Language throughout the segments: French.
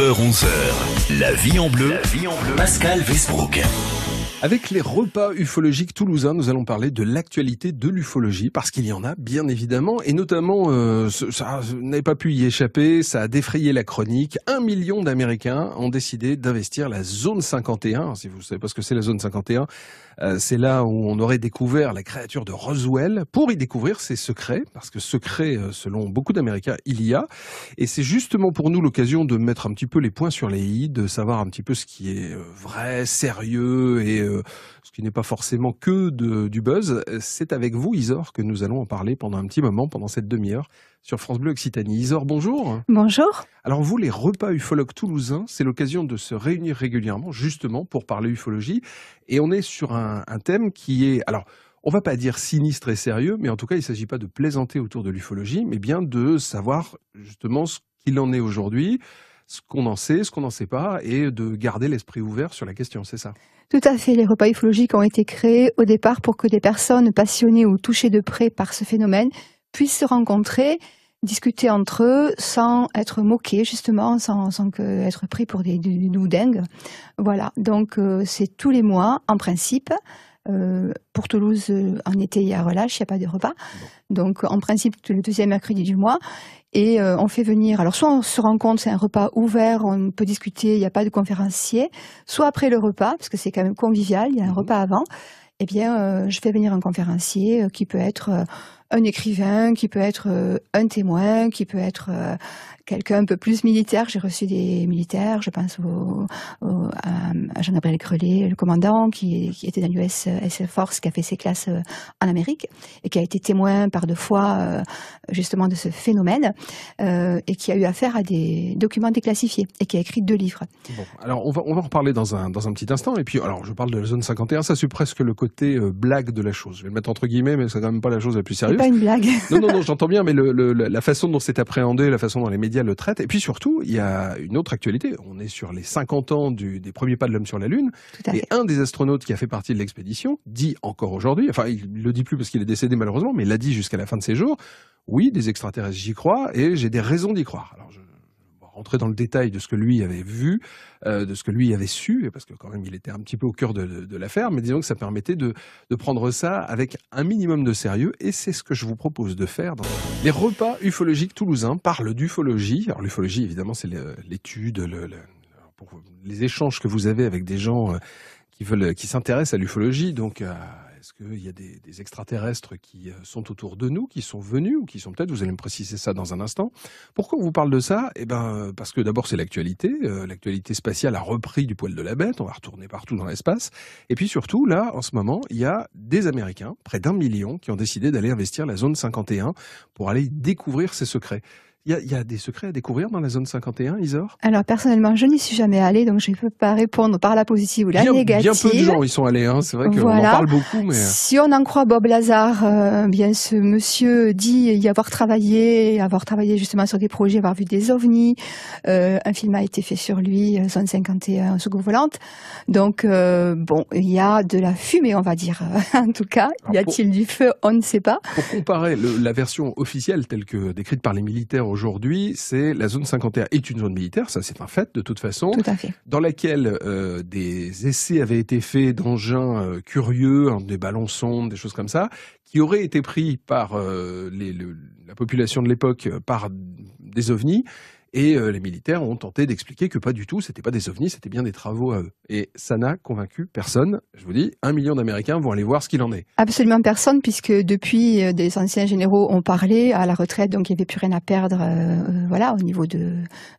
11 h la vie en bleu, vie en bleu. Pascal Westbrook. Avec les repas ufologiques toulousains, nous allons parler de l'actualité de l'ufologie, parce qu'il y en a bien évidemment, et notamment, euh, ça n'avait pas pu y échapper, ça a défrayé la chronique. Un million d'Américains ont décidé d'investir la zone 51. Si vous ne savez pas ce que c'est la zone 51, euh, c'est là où on aurait découvert la créature de Roswell pour y découvrir ses secrets, parce que secrets, euh, selon beaucoup d'Américains, il y a. Et c'est justement pour nous l'occasion de mettre un petit peu les points sur les i, de savoir un petit peu ce qui est vrai, sérieux et euh, ce qui n'est pas forcément que du buzz. C'est avec vous, Isor, que nous allons en parler pendant un petit moment, pendant cette demi-heure, sur France Bleu Occitanie. Isor, bonjour. Bonjour. Alors vous, les repas ufologues toulousains, c'est l'occasion de se réunir régulièrement, justement, pour parler ufologie. Et on est sur un, thème qui est... alors on va pas dire sinistre et sérieux, mais en tout cas, il ne s'agit pas de plaisanter autour de l'ufologie, mais bien de savoir justement ce qu'il en est aujourd'hui, ce qu'on en sait, ce qu'on n'en sait pas, et de garder l'esprit ouvert sur la question, c'est ça Tout à fait, les repas ufologiques ont été créés au départ pour que des personnes passionnées ou touchées de près par ce phénomène puissent se rencontrer, discuter entre eux sans être moqués justement, sans, être pris pour des, des, dingues. Voilà, donc euh, c'est tous les mois en principe. Euh, pour Toulouse, euh, en été, il y a relâche, il n'y a pas de repas. Donc, en principe, le deuxième mercredi du mois. Et euh, on fait venir, alors soit on se rencontre, c'est un repas ouvert, on peut discuter, il n'y a pas de conférencier, soit après le repas, parce que c'est quand même convivial, il y a un mhm. repas avant, eh bien, euh, je fais venir un conférencier euh, qui peut être un écrivain, qui peut être euh, un témoin, qui peut être euh, quelqu'un un peu plus militaire. J'ai reçu des militaires, je pense à Jean-Gabriel Crelet, le commandant, qui, était dans l'US euh, Force, qui a fait ses classes en Amérique et qui a été témoin par deux fois justement de ce phénomène et qui a eu affaire à des documents déclassifiés et qui a écrit deux livres. Bon, alors on va, on va en reparler dans un, dans un petit instant. Et puis, alors je parle de la zone 51, ça c'est presque le côté blague de la chose. Je vais le mettre entre guillemets, mais c'est quand même pas la chose la plus sérieuse pas une blague. Non, non, non, j'entends bien, mais la façon dont c'est appréhendé, la façon dont les médias le traitent, et puis surtout, il y a une autre actualité. On est sur les 50 ans du, des premiers pas de l'homme sur la Lune, et un des astronautes qui a fait partie de l'expédition dit encore aujourd'hui, enfin, il le dit plus parce qu'il est décédé malheureusement, mais il l'a dit jusqu'à la fin de ses jours. Oui, des extraterrestres, j'y crois, et j'ai des raisons d'y croire. Alors, entrer dans le détail de ce que lui avait vu, euh, de ce que lui avait su, parce que quand même il était un petit peu au cœur de, l'affaire, mais disons que ça permettait de, prendre ça avec un minimum de sérieux, et c'est ce que je vous propose de faire. Dans... Les repas ufologiques toulousains parlent d'ufologie. Alors l'ufologie, évidemment, c'est l'étude, les échanges que vous avez avec des gens euh, qui veulent, qui s'intéressent à l'ufologie, donc euh, est-ce qu'il y a des, extraterrestres qui euh, sont autour de nous, qui sont venus ou qui sont peut-être Vous allez me préciser ça dans un instant. Pourquoi on vous parle de ça Eh bien, parce que d'abord c'est l'actualité. Euh, l'actualité spatiale a repris du poil de la bête. On va retourner partout dans l'espace. Et puis surtout, là, en ce moment, il y a des Américains, près d'un million, qui ont décidé d'aller investir la zone 51 pour aller découvrir ses secrets. Il y, a, des secrets à découvrir dans la zone 51, Isor Alors personnellement, je n'y suis jamais allée, donc je ne peux pas répondre par la positive ou la bien, négative. Bien peu de gens y sont allés, hein, c'est vrai qu'on en parle beaucoup. Mais... Euh. Si on en croit Bob Lazar, euh, bien ce monsieur dit y avoir travaillé, avoir travaillé justement sur des projets, avoir vu des ovnis. Euh, un film a été fait sur lui, Zone 51, seconde volante. Donc bon, il y a de la fumée, on va dire. en tout cas, y a-t-il du feu On ne sait pas. Pour comparer la version officielle telle que décrite par les militaires aujourd'hui, c'est la zone 51 est une zone militaire, ça c'est un fait de toute façon, dans laquelle euh, des essais avaient été faits d'engins euh, curieux, des ballons sondes, des choses comme ça, qui auraient été pris par euh, la population de l'époque par des ovnis et euh, les militaires ont tenté d'expliquer que pas du tout, c'était pas des ovnis, c'était bien des travaux à eux. Et ça n'a convaincu personne. Je vous dis, un million d'Américains vont aller voir ce qu'il en est. Absolument personne, puisque depuis, euh, des anciens généraux ont parlé à la retraite, donc il n'y avait plus rien à perdre, euh, voilà, au niveau de,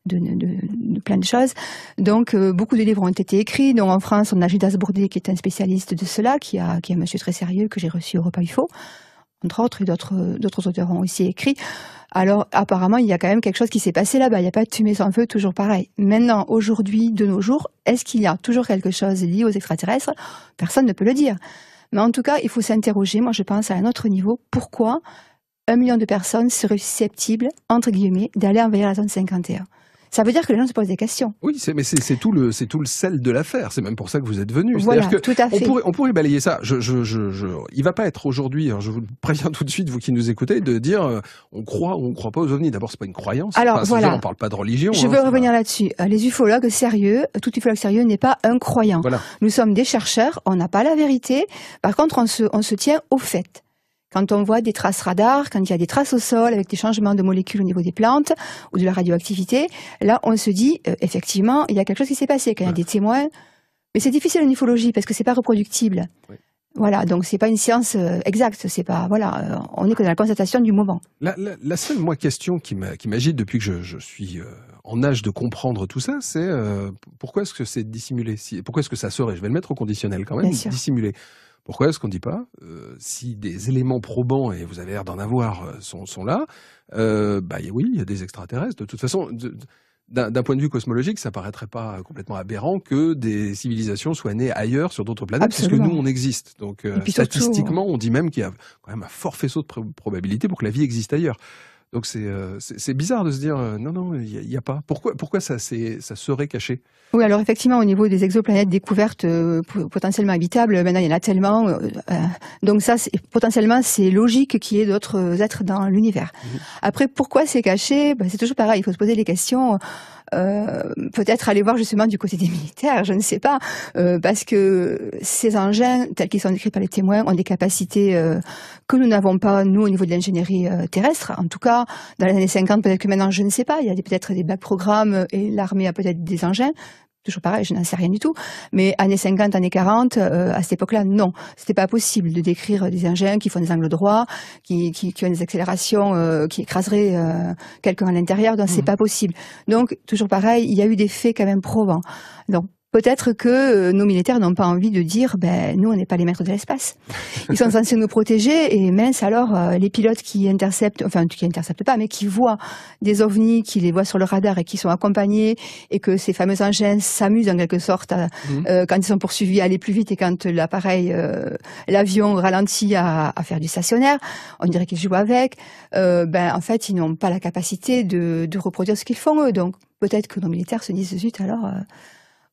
de, de, plein de choses. Donc beaucoup de livres ont été écrits. Donc en France, on a Judas Bourdet, qui est un spécialiste de cela, qui, a, qui est un monsieur très sérieux que j'ai reçu au repas UFO entre autres, et d'autres auteurs ont aussi écrit. Alors apparemment, il y a quand même quelque chose qui s'est passé là-bas. Il n'y a pas de fumée sans feu, toujours pareil. Maintenant, aujourd'hui, de nos jours, est-ce qu'il y a toujours quelque chose lié aux extraterrestres Personne ne peut le dire. Mais en tout cas, il faut s'interroger, moi je pense, à un autre niveau. Pourquoi un million de personnes seraient susceptibles, entre guillemets, d'aller envahir la zone 51 ça veut dire que les gens se posent des questions. Oui, mais c'est tout le tout le sel de l'affaire. C'est même pour ça que vous êtes venu. Voilà, tout à fait. On pourrait, on pourrait balayer ça. Il ne il va pas être aujourd'hui. Hein, je vous préviens tout de suite, vous qui nous écoutez, de dire euh, on croit ou on croit pas aux ovnis. D'abord, ce n'est pas une croyance. Alors voilà, On parle pas de religion. Je hein, veux revenir là-dessus. Euh, les ufologues sérieux, euh, tout ufologue sérieux n'est pas un croyant. Nous sommes des chercheurs. On n'a pas la vérité. Par contre, on se on se tient au fait. Quand on voit des traces radars, quand il y a des traces au sol avec des changements de molécules au niveau des plantes ou de la radioactivité, là, on se dit, euh, effectivement, il y a quelque chose qui s'est passé, qu'il y a des témoins. Mais c'est difficile en ufologie parce que c'est pas reproductible. Voilà, donc c'est pas une science euh, exacte, c'est pas voilà, euh, on est que dans la constatation du moment. La, seule moi question qui m'agite depuis que je, suis en âge de comprendre tout ça, c'est pourquoi est-ce que c'est dissimulé Pourquoi est-ce que ça serait Je vais le mettre au conditionnel quand même, dissimulé. Pourquoi est-ce qu'on ne dit pas, euh, si des éléments probants, et vous avez l'air d'en avoir, euh, sont, là, euh, bah oui, il y a des extraterrestres. De toute façon, d'un point de vue cosmologique, ça paraîtrait pas complètement aberrant que des civilisations soient nées ailleurs, sur d'autres planètes, puisque nous, on existe. Donc, euh, statistiquement, on dit même qu'il y a quand même un fort faisceau de probabilité pour que la vie existe ailleurs. Donc euh, c'est bizarre de se dire euh, non, non, il n'y a, pas. Pourquoi, pourquoi ça, ça serait caché Oui, alors effectivement, au niveau des exoplanètes découvertes euh, potentiellement habitables, maintenant il y en a tellement. donc ça, potentiellement, c'est logique qu'il y ait d'autres êtres dans l'univers. Mmh Après, pourquoi c'est caché ben, C'est toujours pareil, il faut se poser les questions. Euh, peut-être aller voir justement du côté des militaires, je ne sais pas, euh, parce que ces engins, tels qu'ils sont décrits par les témoins, ont des capacités euh, que nous n'avons pas, nous, au niveau de l'ingénierie terrestre. En tout cas, dans les années 50, peut-être que maintenant, je ne sais pas, il y a peut-être des bac programmes et l'armée a peut-être des engins, toujours pareil, je n'en sais rien du tout, mais années 50, années 40, euh, à cette époque-là, non, c'était pas possible de décrire des engins qui font des angles droits, qui, qui, ont des accélérations euh, qui écraseraient euh, quelqu'un à l'intérieur, donc c'est mmh. pas possible. Donc toujours pareil, il y a eu des faits quand même probants. Donc Peut-être que euh, nos militaires n'ont pas envie de dire, ben, nous, on n'est pas les maîtres de l'espace. Ils sont censés nous protéger et mince, alors, euh, les pilotes qui interceptent, enfin, qui interceptent pas, mais qui voient des ovnis, qui les voient sur le radar et qui sont accompagnés et que ces fameux engins s'amusent en quelque sorte mhm. euh, quand ils sont poursuivis à aller plus vite et quand l'appareil, l'avion ralentit à, faire du stationnaire, on dirait qu'ils jouent avec, ben, en fait, ils n'ont pas la capacité de, de reproduire ce qu'ils font eux. Donc, peut-être que nos militaires se disent, zut, alors,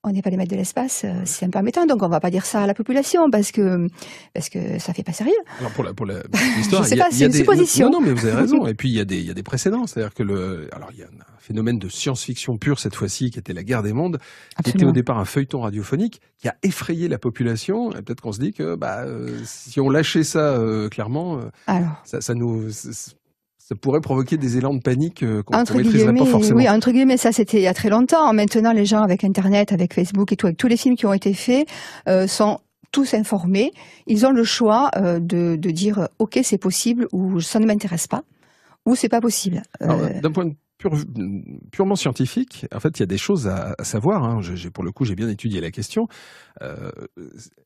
on n'est pas les maîtres de l'espace, euh, c'est un peu Donc on ne va pas dire ça à la population parce que parce que ça fait pas sérieux. Alors pour la pour l'histoire, c'est une supposition. Non, mais vous avez raison. Et puis il y a des il y a des précédents, c'est-à-dire que le alors il y a un phénomène de science-fiction pure cette fois-ci qui était la guerre des mondes, qui était au départ un feuilleton radiophonique qui a effrayé la population. Et peut-être qu'on se dit que bah euh, si on lâchait ça euh, clairement, ça nous ça pourrait provoquer des élans de panique euh, qu'on ne maîtriserait pas forcément. Oui, entre guillemets, ça c'était il y a très longtemps. Maintenant, les gens avec Internet, avec Facebook et tout, avec tous les films qui ont été faits, euh, sont tous informés. Ils ont le choix euh, de, de, dire OK, c'est possible ou ça ne m'intéresse pas ou c'est pas possible. D'un point de Pure, purement scientifique, en fait, il y a des choses à, savoir. Hein. pour le coup, j'ai bien étudié la question.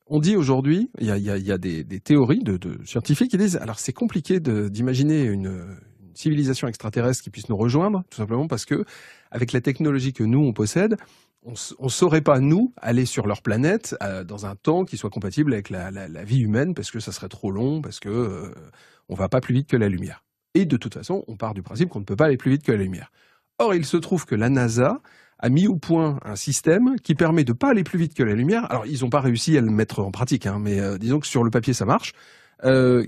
on dit aujourd'hui, il y a, des, théories de, de, scientifiques qui disent alors c'est compliqué d'imaginer une, civilisation extraterrestre qui puisse nous rejoindre, tout simplement parce que, avec la technologie que nous, on possède, on ne saurait pas, nous, aller sur leur planète euh, dans un temps qui soit compatible avec la, vie humaine, parce que ça serait trop long, parce que euh, on va pas plus vite que la lumière. Et de toute façon, on part du principe qu'on ne peut pas aller plus vite que la lumière. Or, il se trouve que la NASA a mis au point un système qui permet de ne pas aller plus vite que la lumière. Alors, ils n'ont pas réussi à le mettre en pratique, hein, mais euh, disons que sur le papier, ça marche,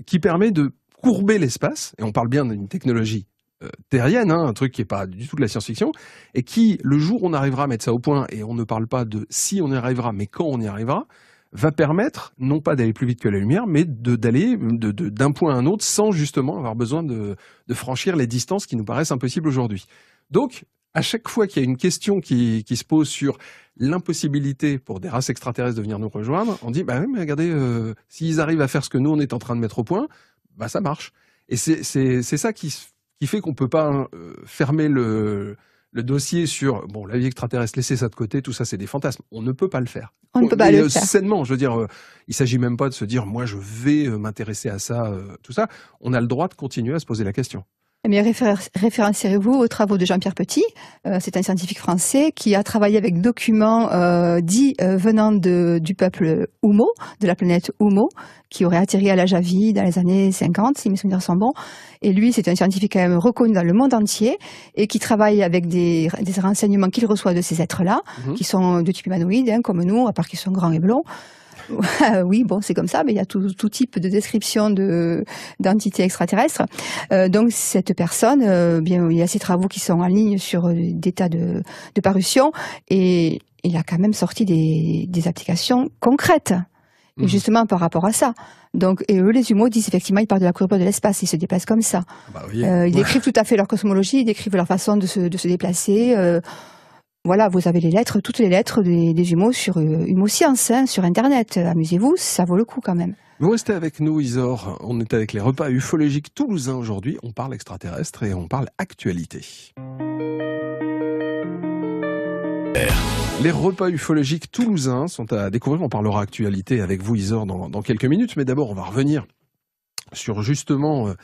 qui permet de courber l'espace, et on parle bien d'une technologie euh, terrienne, hein, un truc qui n'est pas du tout de la science-fiction, et qui, le jour où on arrivera à mettre ça au point, et on ne parle pas de si on y arrivera, mais quand on y arrivera, va permettre non pas d'aller plus vite que la lumière, mais d'aller de, d'un point à un autre sans justement avoir besoin de, de franchir les distances qui nous paraissent impossibles aujourd'hui. Donc, à chaque fois qu'il y a une question qui, qui se pose sur l'impossibilité pour des races extraterrestres de venir nous rejoindre, on dit, bah oui, mais regardez, euh, s'ils arrivent à faire ce que nous, on est en train de mettre au point, bah, ça marche. Et c'est ça qui, fait qu'on ne peut pas euh, fermer le, dossier sur bon la vie extraterrestre, laisser ça de côté, tout ça c'est des fantasmes. On ne peut pas le faire. On ne peut pas euh, faire. Sainement, je veux dire, euh, il s'agit même pas de se dire moi je vais m'intéresser à ça, tout ça. On a le droit de continuer à se poser la question. Eh bien, référencierez-vous aux travaux de Jean-Pierre Petit. Euh, c'est un scientifique français qui a travaillé avec documents euh, dits euh, venant de, du peuple Humo, de la planète Humo, qui aurait atterri à la Javi dans les années 50, si mes souvenirs sont bons. Et lui, c'est un scientifique quand même reconnu dans le monde entier et qui travaille avec des, des renseignements qu'il reçoit de ces êtres-là, mmh qui sont de type humanoïde, hein, comme nous, à part qu'ils sont grands et blonds. oui, bon, c'est comme ça, mais il y a tout, type de description de d'entités extraterrestres. Euh, donc cette personne, euh, bien, il y a ses travaux qui sont en ligne sur euh, des tas de, de parutions, et il a quand même sorti des, des applications concrètes. Mhm. justement par rapport à ça. Donc, et eux, les humains disent effectivement, ils parlent de la courbe de l'espace, ils se déplacent comme ça. Bah ils décrivent tout à fait leur cosmologie, ils décrivent leur façon de se, de se déplacer voilà, vous avez les lettres, toutes les lettres des, jumeaux sur euh, Humo hein, sur Internet. Amusez-vous, ça vaut le coup quand même. Vous restez avec nous, Isor. On est avec les repas ufologiques toulousains aujourd'hui. On parle extraterrestre et on parle actualité. Les repas ufologiques toulousains sont à découvrir. On parlera actualité avec vous, Isor, dans quelques minutes. Mais d'abord, on va revenir sur justement euh,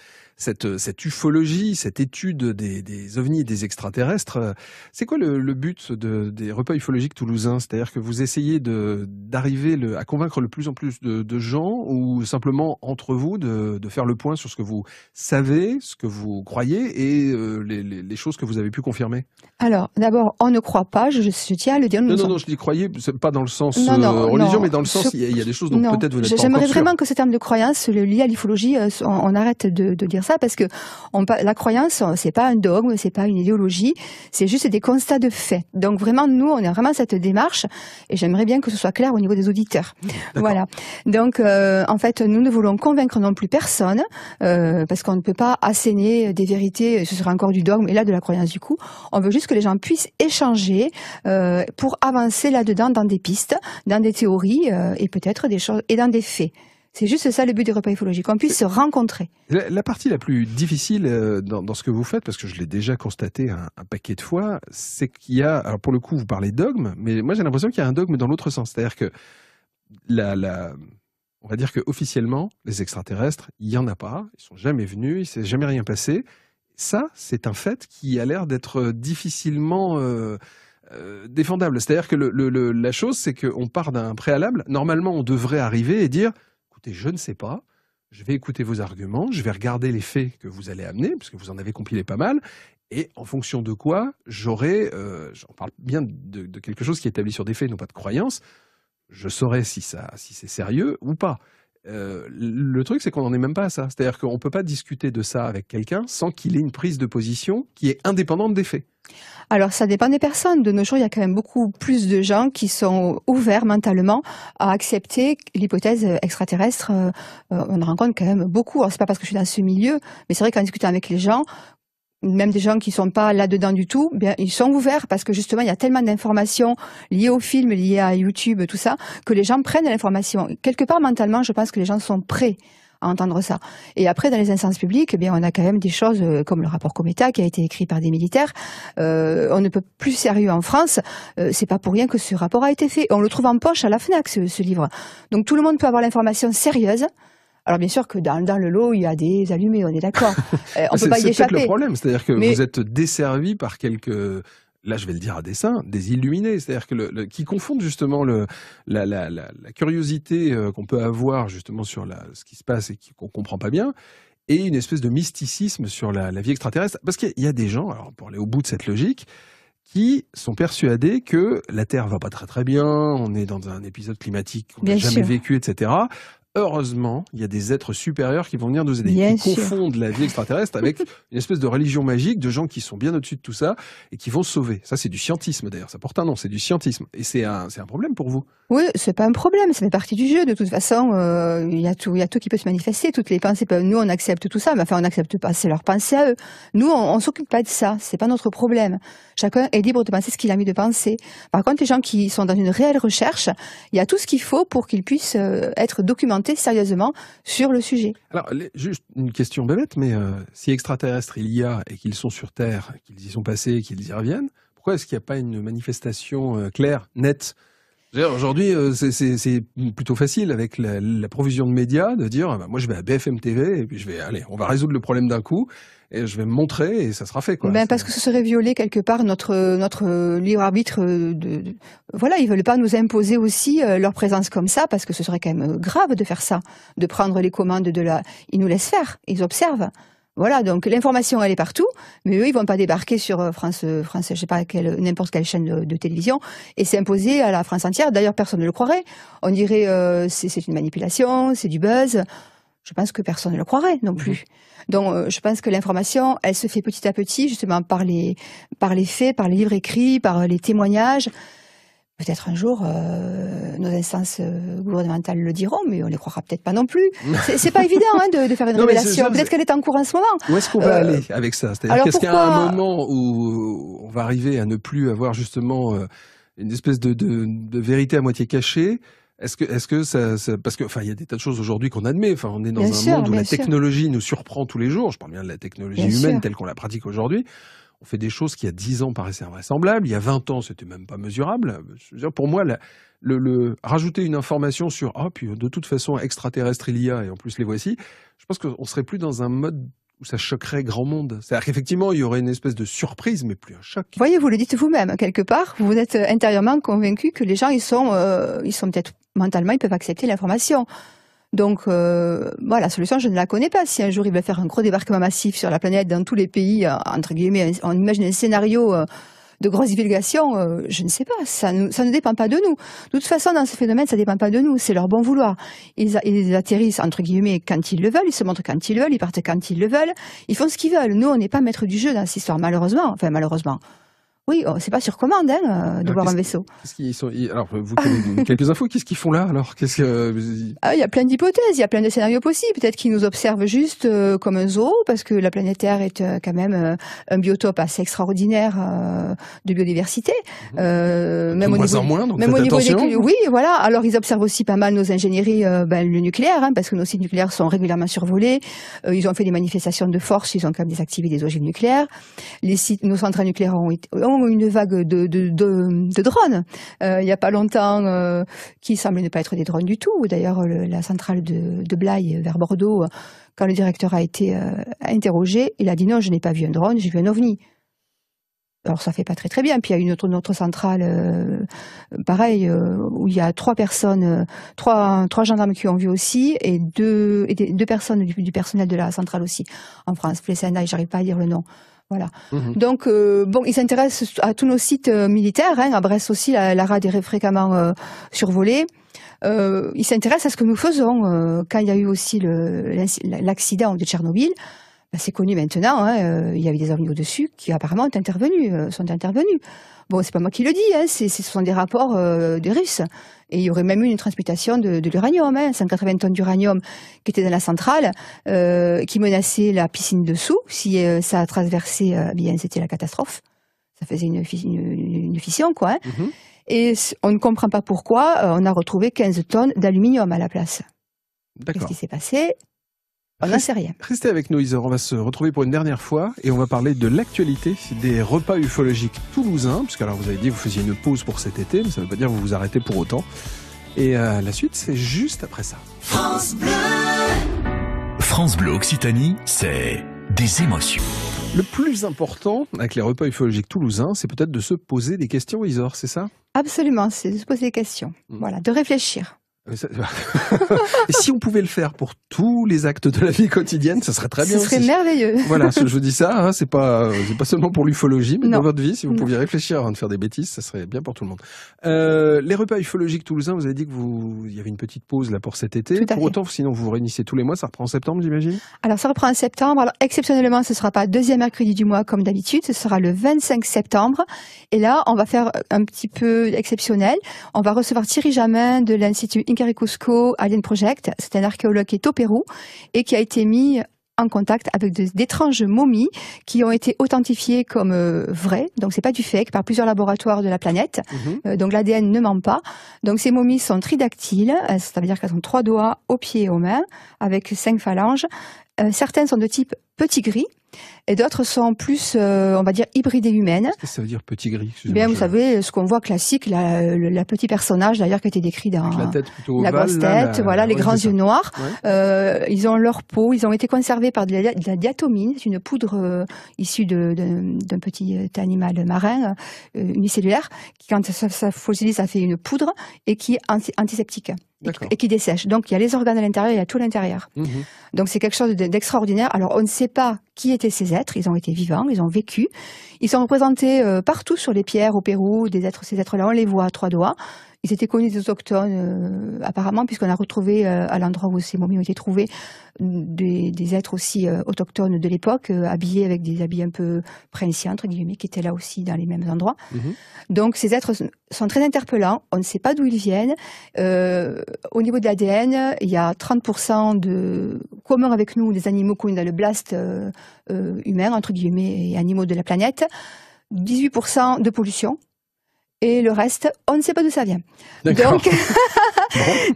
cette, euh, cette ufologie, cette étude des, des ovnis et des extraterrestres. Euh, c'est quoi le, but des repas ufologiques toulousains C'est-à-dire que vous essayez d'arriver à convaincre le plus en plus de, gens ou simplement entre vous de, de, faire le point sur ce que vous savez, ce que vous croyez et euh, les, choses que vous avez pu confirmer Alors, d'abord, on ne croit pas, je, suis tiens à le dire. non, non, non, je dis croyez, pas dans le sens religion, mais dans le sens, il y, a des choses dont peut-être vous n'êtes pas J'aimerais vraiment que ce terme de croyance, le lié à l'ufologie, on, arrête de, de dire ça parce que la croyance, c'est pas un dogme, c'est pas une idéologie, c'est juste des constats de fait. Donc vraiment, nous, on a vraiment cette démarche et j'aimerais bien que ce soit clair au niveau des auditeurs. Voilà. Donc euh, en fait, nous ne voulons convaincre non plus personne euh, parce qu'on ne peut pas asséner des vérités, ce sera encore du dogme et là de la croyance du coup. On veut juste que les gens puissent échanger euh, pour avancer là-dedans dans des pistes, dans des théories et peut-être des et dans des faits. C'est juste ça le but du repas écologique' qu'on puisse se rencontrer. La, partie la plus difficile euh, dans, ce que vous faites, parce que je l'ai déjà constaté un, paquet de fois, c'est qu'il y a, alors pour le coup vous parlez dogme, mais moi j'ai l'impression qu'il y a un dogme dans l'autre sens, c'est-à-dire que la, on va dire que officiellement les extraterrestres, il n'y en a pas, ils sont jamais venus, il s'est jamais rien passé. Ça, c'est un fait qui a l'air d'être difficilement... Euh, euh, défendable. C'est-à-dire que la chose, c'est qu'on part d'un préalable. Normalement, on devrait arriver et dire je ne sais pas, je vais écouter vos arguments, je vais regarder les faits que vous allez amener, puisque vous en avez compilé pas mal, et en fonction de quoi, j'aurai, euh, j'en parle bien de, quelque chose qui est établi sur des faits, non pas de croyances, je saurai si, ça, si c'est sérieux ou pas. Euh, le truc, c'est qu'on n'en est même pas à ça. C'est-à-dire qu'on ne peut pas discuter de ça avec quelqu'un sans qu'il ait une prise de position qui est indépendante des faits. Alors, ça dépend des personnes. De nos jours, il y a quand même beaucoup plus de gens qui sont ouverts mentalement à accepter l'hypothèse euh, extraterrestre. Euh, on en rencontre quand même beaucoup. Alors, c'est pas parce que je suis dans ce milieu, mais c'est vrai qu'en discutant avec les gens, même des gens qui ne sont pas là-dedans du tout, bien, ils sont ouverts parce que justement, il y a tellement d'informations liées au films, liées à YouTube, tout ça, que les gens prennent l'information. Quelque part, mentalement, je pense que les gens sont prêts à entendre ça. Et après, dans les instances publiques, eh bien, on a quand même des choses euh, comme le rapport Cometa qui a été écrit par des militaires. Euh, on ne peut plus sérieux en France. Euh, c'est pas pour rien que ce rapport a été fait. On le trouve en poche à la Fnac, ce livre. Donc tout le monde peut avoir l'information sérieuse. Alors bien sûr que dans, le lot, il y a des allumés, on est d'accord. Euh, on ne peut pas y échapper. C'est le problème, c'est-à-dire que vous êtes desservi par quelques là je vais le dire à dessein, des illuminés, c'est-à-dire que qui confondent justement la, curiosité euh, qu'on peut avoir justement sur ce qui se passe et qu'on ne comprend pas bien, et une espèce de mysticisme sur la, vie extraterrestre. Parce qu'il y a des gens, alors pour aller au bout de cette logique, qui sont persuadés que la Terre va pas très très bien, on est dans un épisode climatique qu'on n'a jamais vécu, etc heureusement, il y a des êtres supérieurs qui vont venir nous aider. Ils confondent la vie extraterrestre avec une espèce de religion magique de gens qui sont bien au-dessus de tout ça et qui vont sauver. Ça, c'est du scientisme d'ailleurs. Ça porte un nom, c'est du scientisme. Et c'est un, un, problème pour vous. Oui, c'est pas un problème. Ça fait partie du jeu. De toute façon, euh, il y a tout, il y a tout qui peut se manifester. Toutes les pensées Nous, on accepte tout ça, mais enfin, on n'accepte pas. C'est leur pensée à eux. Nous, on, s'occupe pas de ça. C'est pas notre problème. Chacun est libre de penser ce qu'il a mis de penser. Par contre, les gens qui sont dans une réelle recherche, il y a tout ce qu'il faut pour qu'ils puissent euh, être documentés sérieusement sur le sujet. Alors, juste une question bête, mais euh, si extraterrestres il y a et qu'ils sont sur Terre, qu'ils y sont passés qu'ils y reviennent, pourquoi est-ce qu'il n'y a pas une manifestation euh, claire, nette Aujourd'hui, euh, c'est plutôt facile avec la, provision de médias de dire ah bah, moi je vais à BFM TV et puis je vais aller, on va résoudre le problème d'un coup et je vais me montrer et ça sera fait quoi. Ben parce que ce serait violer quelque part notre notre euh, libre arbitre. Euh, de, de... Voilà, ils veulent pas nous imposer aussi leur présence comme ça parce que ce serait quand même grave de faire ça, de prendre les commandes de la. Ils nous laissent faire, ils observent. Voilà, donc l'information elle est partout, mais eux ils vont pas débarquer sur euh, France, euh, France, je sais pas quelle, n'importe quelle chaîne de, télévision et s'imposer à la France entière. D'ailleurs, personne ne le croirait. On dirait que euh, c'est une manipulation, c'est du buzz. Je pense que personne ne le croirait non plus. Mhm. Donc, je pense que l'information, elle se fait petit à petit, justement par les par les faits, par les livres écrits, par les témoignages. Peut-être un jour, euh, nos instances euh, gouvernementales le diront, mais on les croira peut-être pas non plus. C'est pas évident hein, de, faire une révélation. Peut-être qu'elle est en cours en ce moment. Où est-ce qu'on va euh, aller avec ça C'est-à-dire qu'est-ce qu'il y a un moment où on va arriver à ne plus avoir justement une espèce de, vérité à moitié cachée est-ce que, est-ce que ça, parce qu'il il y a des tas de choses aujourd'hui qu'on admet. Enfin, on est dans un monde où la technologie nous surprend tous les jours. Je parle bien de la technologie humaine telle qu'on la pratique aujourd'hui on fait des choses qui, il y a 10 ans, paraissaient invraisemblables. Il y a 20 ans, ce n'était même pas mesurable. Pour moi, le, rajouter une information sur ah puis de toute façon extraterrestre il y a et en plus les voici, je pense qu'on serait plus dans un mode où ça choquerait grand monde. C'est-à-dire qu'effectivement, il y aurait une espèce de surprise, mais plus un choc. Voyez, vous le dites vous-même, quelque part, vous êtes intérieurement convaincu que les gens, ils sont, euh, ils sont peut-être mentalement, ils peuvent accepter l'information. Donc euh, la solution, je ne la connais pas. Si un jour il veulent faire un gros débarquement massif sur la planète, dans tous les pays, euh, entre guillemets, on imagine un scénario euh, de grosse divulgation, je ne sais pas. Ça, ne dépend pas de nous. De toute façon, dans ce phénomène, ça ne dépend pas de nous. C'est leur bon vouloir. Ils, atterrissent, entre guillemets, quand ils le veulent, ils se montrent quand ils le veulent, ils partent quand ils le veulent, ils font ce qu'ils veulent. Nous, on n'est pas maître du jeu dans cette histoire, malheureusement. Enfin, malheureusement. Oui, oh, c'est pas sur commande hein, euh, de voir euh, un vaisseau. sont, alors, vous quelques infos, qu'est-ce qu'ils font là Alors, quest que ah, Il y a plein d'hypothèses, il y a plein de scénarios possibles. Peut-être qu'ils nous observent juste euh, comme un zoo, parce que la planète Terre est quand même un biotope assez extraordinaire de biodiversité. Mhm. même au moins niveau, en moins, donc même au niveau des, oui, voilà. Alors, ils observent aussi pas mal nos ingénieries, ben, le nucléaire, hein, parce que nos sites nucléaires sont régulièrement survolés. ils ont fait des manifestations de force, ils ont quand même désactivé des ogives nucléaires. Les sites, nos centrales nucléaires ont été, ont une vague de, drones. Euh, il n'y a pas longtemps, euh, qui semblent ne pas être des drones du tout. D'ailleurs, la centrale de, Blaye vers Bordeaux, quand le directeur a été euh, interrogé, il a dit non, je n'ai pas vu un drone, j'ai vu un ovni. Alors ça fait pas très très bien. Puis il y a une autre, centrale, pareil, où il y a trois personnes, trois, gendarmes qui ont vu aussi, et deux, personnes du, personnel de la centrale aussi, en France. je n'arrive pas à dire le nom. Voilà. Mmh Donc euh, bon, ils s'intéressent à tous nos sites euh, militaires. Hein, à Brest aussi, la, la est fréquemment euh, survolée. Euh, ils s'intéressent à ce que nous faisons. quand il y a eu aussi l'accident de Tchernobyl, bah, c'est connu maintenant, hein, euh, il y avait des ovnis au-dessus qui apparemment sont intervenus. Euh, sont intervenus. Bon, c'est pas moi qui le dis, hein, ce sont des rapports euh, des Russes. Et il y aurait même eu une transmutation de, l'uranium, 180 hein, tonnes d'uranium qui était dans la centrale, qui menaçait la piscine dessous. Si ça a traversé, eh bien, c'était la catastrophe. Ça faisait une, fission, quoi. Mhm. Et on ne comprend pas pourquoi on a retrouvé 15 tonnes d'aluminium à la place. Qu'est-ce qui s'est passé on ah, n'en rien. Restez avec nous, Isor. On va se retrouver pour une dernière fois et on va parler de l'actualité des repas ufologiques toulousains. Puisque, alors, vous avez dit vous faisiez une pause pour cet été, mais ça ne veut pas dire que vous vous arrêtez pour autant. Et euh, la suite, c'est juste après ça. France Bleu. France Bleu Occitanie, c'est des émotions. Le plus important avec les repas ufologiques toulousains, c'est peut-être de se poser des questions, Isor, c'est ça Absolument, c'est de se poser des questions. Mm. Voilà, de réfléchir. si on pouvait le faire pour tous les actes de la vie quotidienne, ça serait très bien. Ce serait merveilleux. Voilà, je vous dis ça, hein, c'est pas c'est pas seulement pour l'ufologie, mais dans votre vie, si vous pouviez réfléchir avant de faire des bêtises, ça serait bien pour tout le monde. Euh, les repas ufologiques toulousains, vous avez dit que vous y avait une petite pause là pour cet été. Pour autant, sinon vous vous réunissez tous les mois, ça reprend en septembre, j'imagine. Alors ça reprend en septembre. Alors exceptionnellement, ce sera pas le deuxième mercredi du mois comme d'habitude, ce sera le 25 septembre. Et là, on va faire un petit peu exceptionnel. On va recevoir Thierry Jamin de l'institut Cusco Alien Project, c'est un archéologue qui est au Pérou et qui a été mis en contact avec d'étranges momies qui ont été authentifiées comme euh, vraies, donc c'est pas du fake, par plusieurs laboratoires de la planète. Mhm. Euh, donc l'ADN ne ment pas. Donc ces momies sont tridactyles, euh, cest ça veut dire qu'elles ont trois doigts aux pieds et aux mains, avec cinq phalanges. certaines sont de type petit gris, et d'autres sont plus, euh, on va dire, hybrides et humaines. ça veut dire petit gris eh Bien, vous savez, ce qu'on voit classique, la, petit personnage d'ailleurs qui a été décrit dans la, grosse tête, voilà, les grands yeux noirs. Euh, ils ont leur peau, ils ont été conservés par de la, diatomine, c'est une poudre euh, issue d'un petit animal marin unicellulaire qui, quand ça, ça fossilise, ça fait une poudre et qui est antiseptique et qui dessèche. Donc il y a les organes à l'intérieur, il y a tout l'intérieur. Mhm. Donc c'est quelque chose d'extraordinaire. Alors on ne sait pas qui étaient ces êtres, ils ont été vivants, ils ont vécu. Ils sont représentés euh, partout sur les pierres au Pérou, des êtres, ces êtres-là, on les voit à trois doigts. Ils étaient connus des autochtones, euh, apparemment, puisqu'on a retrouvé euh, à l'endroit où ces momies ont été trouvées des, êtres aussi euh, autochtones de l'époque, habillés avec des habits un peu princiers, entre guillemets, qui étaient là aussi dans les mêmes endroits. Mhm. Donc ces êtres sont très interpellants, on ne sait pas d'où ils viennent. au niveau de l'ADN, il y a 30% de communs avec nous, des animaux connus dans le blast humain, entre guillemets, et animaux de la planète. 18% de pollution, et le reste, on ne sait pas d'où ça vient. Donc,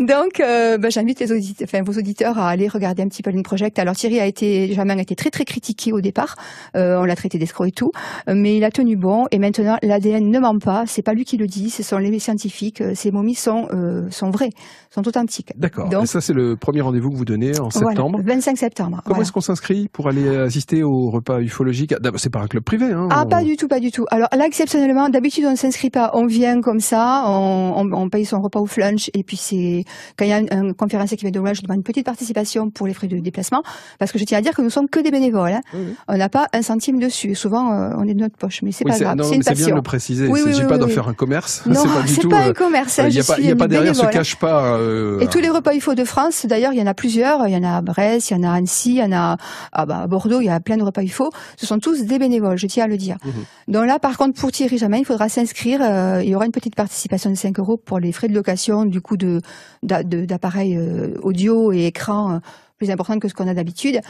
Donc, euh, bah, j'invite les auditeurs, enfin, vos auditeurs à aller regarder un petit peu le Project. Alors, Thierry a été, jamais a été très, très critiqué au départ. Euh, on l'a traité d'escroc et tout. Euh, mais il a tenu bon. Et maintenant, l'ADN ne ment pas. C'est pas lui qui le dit. Ce sont les scientifiques. Euh, ces momies sont, sont vraies, sont authentiques. D'accord. Donc, et ça, c'est le premier rendez-vous que vous donnez en septembre. 25 septembre. Comment est-ce qu'on s'inscrit pour aller assister au repas ufologique? Ah, c'est pas un club privé, hein, Ah, pas du tout, pas du tout. Alors, là, exceptionnellement, d'habitude, on ne s'inscrit pas. On vient comme ça. On, on, paye son repas au lunch Et puis, c'est quand il y a un, conférencier qui vient de loin, je demande une petite participation pour les frais de déplacement, parce que je tiens à dire que nous sommes que des bénévoles. Hein. On n'a pas un centime dessus. Souvent, euh, on est de notre poche, mais c'est pas grave. C'est bien de le préciser. il ne s'agit pas d'en faire un commerce. Non, c'est pas, pas euh, un commerce. Euh, il hein, n'y a, pas, derrière se cache pas. Et tous les repas faut de France, d'ailleurs, il y en a plusieurs. Il y en a à Brest, il y en a à Annecy, il y en a à, bah, Bordeaux. Il y a plein de repas IFO. Ce sont tous des bénévoles. Je tiens à le dire. Mhm. Donc là, par contre, pour Thierry Jamais, il faudra s'inscrire. il y aura une petite participation de 5 euros pour les frais de location du coup de d'appareils euh, audio et écrans euh, plus importants que ce qu'on a d'habitude.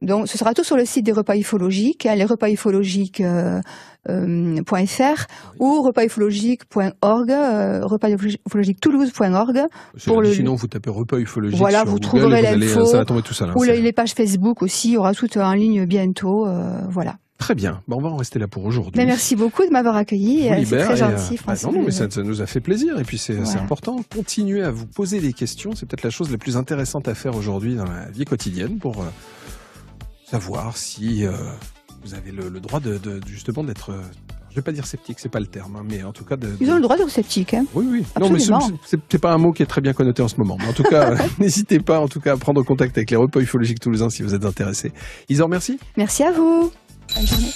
Donc, ce sera tout sur le site des repas ufologiques, hein, .fr euh, ou repas euh, repas Pour le... Sinon, vous tapez repas ufologiques Voilà, vous trouverez l'info. ou les pages Facebook aussi, il y aura tout en ligne bientôt. voilà. Très bien. Bon, on va en rester là pour aujourd'hui. Ben, merci beaucoup de m'avoir accueilli. Euh, c'est très euh, gentil, ah François. non, mais ça, ça, nous a fait plaisir. Et puis, c'est important. Continuez à vous poser des questions. C'est peut-être la chose la plus intéressante à faire aujourd'hui dans la vie quotidienne pour euh, savoir si vous avez le, droit de, justement d'être. je je vais pas dire sceptique, c'est pas le terme, hein, mais en tout cas. De, Ils ont le droit d'être sceptiques. Hein. oui, oui. Absolument. Non, mais pas un mot qui est très bien connoté en ce moment. Mais en tout cas, n'hésitez pas, en tout cas, à prendre contact avec les repas ufologiques toulousains si vous êtes intéressé. Ils en remercient. Merci à vous. 反正。